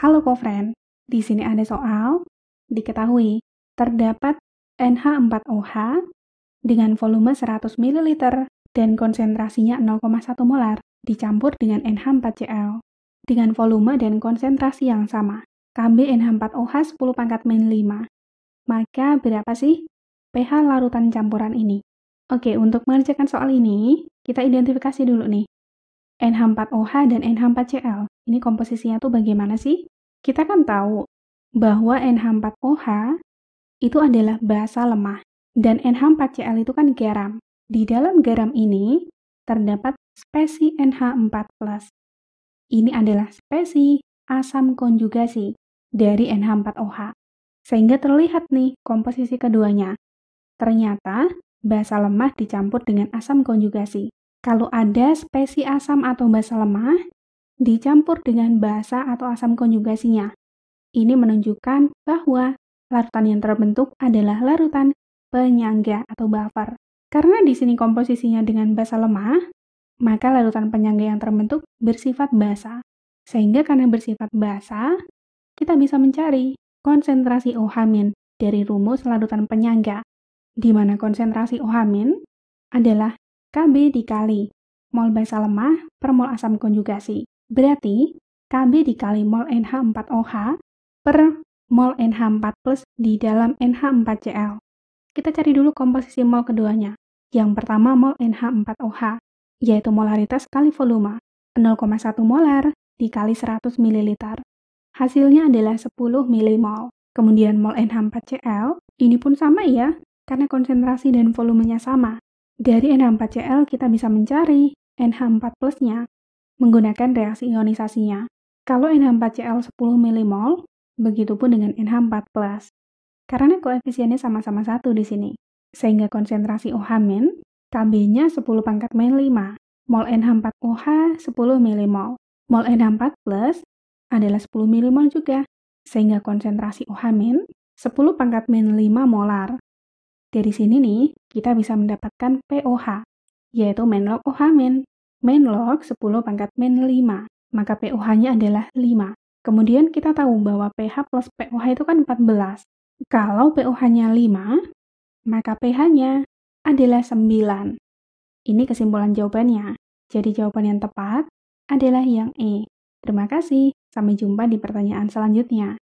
Halo kofren, di sini ada soal. Diketahui terdapat NH4OH dengan volume 100 ml dan konsentrasinya 0,1 molar dicampur dengan NH4Cl dengan volume dan konsentrasi yang sama, nh 4 oh 10 pangkat min 5. Maka berapa sih pH larutan campuran ini? Oke, untuk mengerjakan soal ini, kita identifikasi dulu nih. NH4OH dan NH4Cl, ini komposisinya tuh bagaimana sih? Kita kan tahu bahwa NH4OH itu adalah basa lemah dan NH4Cl itu kan garam. Di dalam garam ini terdapat spesi NH4+. Ini adalah spesi asam konjugasi dari NH4OH. Sehingga terlihat nih komposisi keduanya. Ternyata basa lemah dicampur dengan asam konjugasi. Kalau ada spesi asam atau basa lemah, dicampur dengan basa atau asam konjugasinya. Ini menunjukkan bahwa larutan yang terbentuk adalah larutan penyangga atau buffer. Karena di sini komposisinya dengan basa lemah, maka larutan penyangga yang terbentuk bersifat basa. Sehingga karena bersifat basa, kita bisa mencari konsentrasi OH- dari rumus larutan penyangga, di mana konsentrasi OH- adalah KB dikali mol basa lemah per mol asam konjugasi. Berarti Kb dikali mol NH4OH per mol NH4 plus di dalam NH4Cl. Kita cari dulu komposisi mol keduanya. Yang pertama mol NH4OH, yaitu molaritas kali volume, 0,1 molar dikali 100 ml. Hasilnya adalah 10 mmol Kemudian mol NH4Cl, ini pun sama ya, karena konsentrasi dan volumenya sama. Dari NH4Cl kita bisa mencari NH4 plusnya, menggunakan reaksi ionisasinya. Kalau NH4Cl 10 begitu pun dengan nh 4 Karena koefisiennya sama-sama satu di sini, sehingga konsentrasi OH KB-nya 10 pangkat min 5, mol NH4OH 10 mmol, mol NH4 adalah 10 mmol juga, sehingga konsentrasi OH 10 pangkat min 5 molar. Dari sini nih, kita bisa mendapatkan POH, yaitu menlog OH min log 10 pangkat men 5, maka POH-nya adalah 5. Kemudian kita tahu bahwa pH plus POH itu kan 14. Kalau POH-nya 5, maka pH-nya adalah 9. Ini kesimpulan jawabannya. Jadi jawaban yang tepat adalah yang E. Terima kasih, sampai jumpa di pertanyaan selanjutnya.